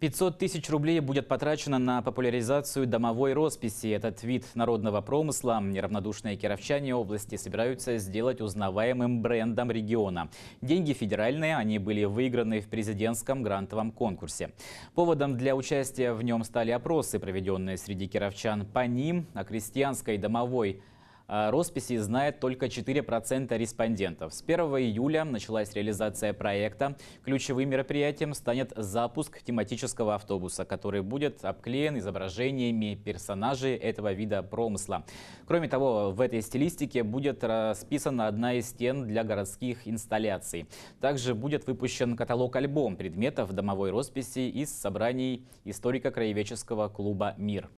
500 тысяч рублей будет потрачено на популяризацию домовой росписи. Этот вид народного промысла неравнодушные кировчане области собираются сделать узнаваемым брендом региона. Деньги федеральные, они были выиграны в президентском грантовом конкурсе. Поводом для участия в нем стали опросы, проведенные среди кировчан по ним о крестьянской домовой а, росписи знает только 4% респондентов. С 1 июля началась реализация проекта. Ключевым мероприятием станет запуск тематического автобуса, который будет обклеен изображениями персонажей этого вида промысла. Кроме того, в этой стилистике будет расписана одна из стен для городских инсталляций. Также будет выпущен каталог-альбом предметов домовой росписи из собраний историко-краеведческого клуба «Мир».